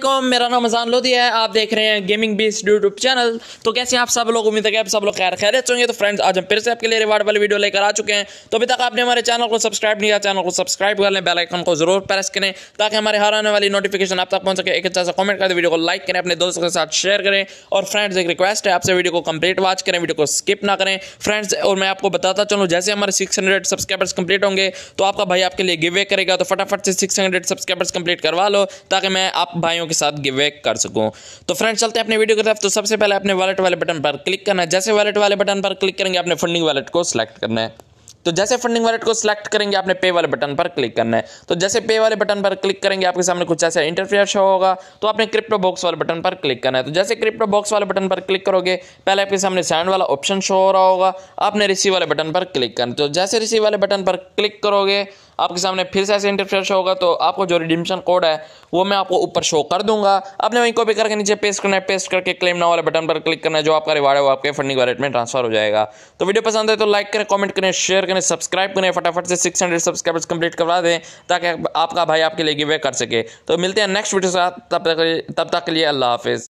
मेरा नाम अजान लोधी है आप देख रहे हैं गेमिंग बीस यूट्यूब चैनल तो कैसे आप सब लोग उम्मीद है कि आप सब लोग खैर खैरियत होंगे तो फ्रेंड्स आज हम फिर से आपके लिए रिवार्ड वाली वीडियो लेकर आ चुके हैं तो अभी तक आपने हमारे चैनल को सब्सक्राइब नहीं किया चैनल को सब्सक्राइब कर लें बेलाइकन को जरूर प्रेस करें ताकि हमारे हर आने वाली नोटिफिकेशन आप तक पहुँच सके एक अच्छा सा कमेंट कर वीडियो को लाइक करें अपने दोस्तों के साथ शेयर करें और फ्रेंड्स एक रिक्वेस्ट है आपसे वीडियो को कंप्लीट वॉच करें वीडियो को स्किप ना करें फ्रेंड्स और मैं आपको बताता चलूँ जैसे हमारे सिक्स सब्सक्राइबर्स कंप्लीट होंगे तो आपका भाई आपके लिए गिवे करेगा तो फटाफट से सिक्स सब्सक्राइबर्स कंप्लीट करवा लो ताकि मैं आप भाई भाइयों के साथ गिव कर सकूँ तो फ्रेंड चलते हैं अपने वीडियो की तरफ तो सबसे पहले अपने वालेट वाले बटन पर क्लिक करना है जैसे वालेट वाले बटन पर क्लिक करेंगे अपने फंडिंग वालेट को सिलेक्ट करना है तो जैसे फंडिंग वॉलेट को सिलेक्ट करेंगे आपने पे वाले बटन पर क्लिक करना है तो जैसे पे वाले बटन पर क्लिक करेंगे आपके सामने कुछ ऐसा इंटरफेयर शो होगा तो आपने क्रिप्टो बॉक्स वाले बटन पर क्लिक करना है तो जैसे क्रिप्टो बॉक्स वाले बटन पर क्लिक करोगे पहले आपके सामने सैंड वाला ऑप्शन शो हो रहा होगा आपने रिसीव वाले बटन पर क्लिक करना तो जैसे रिसीव वाले बटन पर क्लिक करोगे आपके सामने फिर से ऐसे इंटरफेयर शो होगा तो आपको जो रिडिमशन कोड है वो मैं आपको ऊपर शो कर दूंगा आपने वहीं कॉपी करके नीचे पेस्ट करना है पेस्ट करके क्लेम ना वाले बटन पर क्लिक करना है जो आपका रिवार्ड है वो आपके फंडिंग वॉलेट में ट्रांसफर हो जाएगा तो वीडियो पसंद है तो लाइक करें कॉमेंट करें शेयर करें सब्सक्राइब करें फटाफट से सिक्स हंड्रेड सब्सक्राइबर्स कंप्लीट करवा दें ताकि आपका भाई आपके लिए गिवे कर सके तो मिलते हैं नेक्स्ट वीडियो के साथ तब तक तब तक के लिए अल्लाह हाफिज़